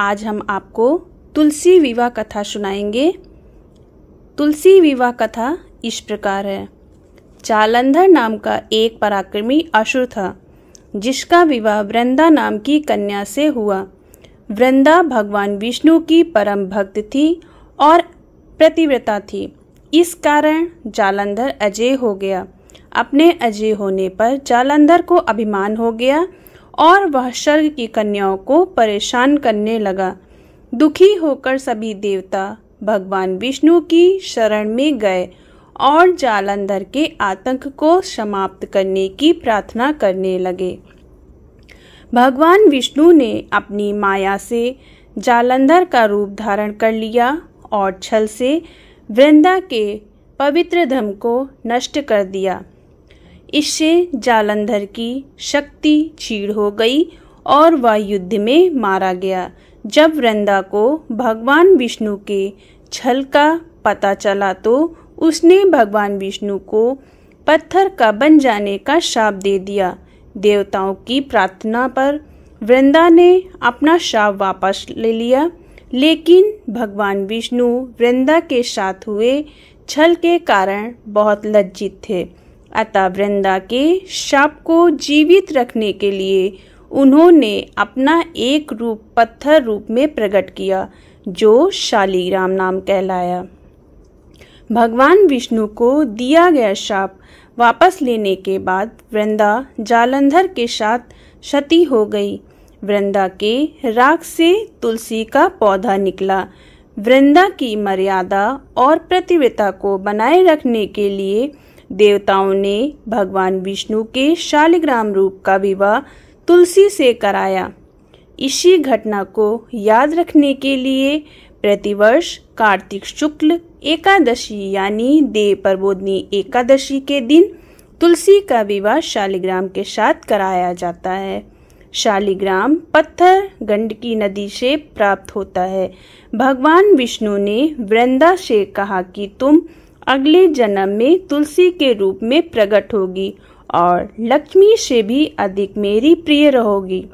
आज हम आपको तुलसी विवाह कथा सुनाएंगे तुलसी विवाह कथा इस प्रकार है चालंधर नाम का एक पराक्रमी असुर था जिसका विवाह वृंदा नाम की कन्या से हुआ वृंदा भगवान विष्णु की परम भक्त थी और प्रतिव्रता थी इस कारण जालंधर अजय हो गया अपने अजय होने पर जालंधर को अभिमान हो गया और वह स्वर्ग की कन्याओं को परेशान करने लगा दुखी होकर सभी देवता भगवान विष्णु की शरण में गए और जालंधर के आतंक को समाप्त करने की प्रार्थना करने लगे भगवान विष्णु ने अपनी माया से जालंधर का रूप धारण कर लिया और छल से वृंदा के पवित्र धम को नष्ट कर दिया इससे जालंधर की शक्ति छीड़ हो गई और वह युद्ध में मारा गया जब वृंदा को भगवान विष्णु के छल का पता चला तो उसने भगवान विष्णु को पत्थर का बन जाने का शाप दे दिया देवताओं की प्रार्थना पर वृंदा ने अपना शाप वापस ले लिया लेकिन भगवान विष्णु वृंदा के साथ हुए छल के कारण बहुत लज्जित थे अतः वृंदा के शाप को जीवित रखने के लिए उन्होंने अपना एक रूप पत्थर रूप में प्रकट किया जो शालीग्राम नाम कहलाया भगवान विष्णु को दिया गया शाप वापस लेने के बाद वृंदा जालंधर के साथ क्षति हो गई वृंदा के राग से तुलसी का पौधा निकला वृंदा की मर्यादा और प्रतिविता को बनाए रखने के लिए देवताओं ने भगवान विष्णु के शालिग्राम रूप का विवाह तुलसी से कराया इसी घटना को याद रखने के लिए प्रतिवर्ष कार्तिक शुक्ल एकादशी यानी देव प्रबोधनी एकादशी के दिन तुलसी का विवाह शालिग्राम के साथ कराया जाता है शालिग्राम पत्थर गंडकी नदी से प्राप्त होता है भगवान विष्णु ने वृंदा से कहा कि तुम अगले जन्म में तुलसी के रूप में प्रकट होगी और लक्ष्मी से भी अधिक मेरी प्रिय रहोगी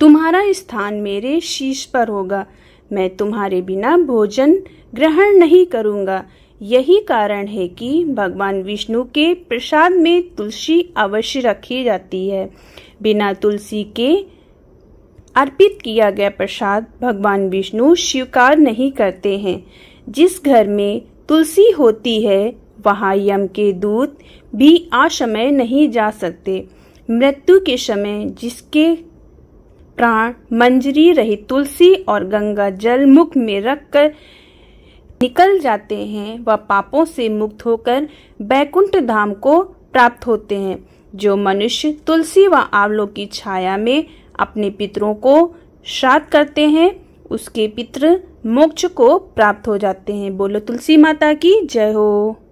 तुम्हारा स्थान मेरे शीश पर होगा मैं तुम्हारे बिना भोजन ग्रहण नहीं करूंगा यही कारण है कि भगवान विष्णु के प्रसाद में तुलसी अवश्य रखी जाती है बिना तुलसी के अर्पित किया गया प्रसाद भगवान विष्णु स्वीकार नहीं करते हैं जिस घर में तुलसी होती है वहाँ यम के दूत भी आ नहीं जा सकते मृत्यु के समय जिसके प्राण मंजरी रही तुलसी और गंगा जल मुख में रख कर निकल जाते हैं व पापों से मुक्त होकर बैकुंठ धाम को प्राप्त होते हैं जो मनुष्य तुलसी व आंवलों की छाया में अपने पितरों को श्राद्ध करते हैं उसके पितर मोक्ष को प्राप्त हो जाते हैं बोलो तुलसी माता की जय हो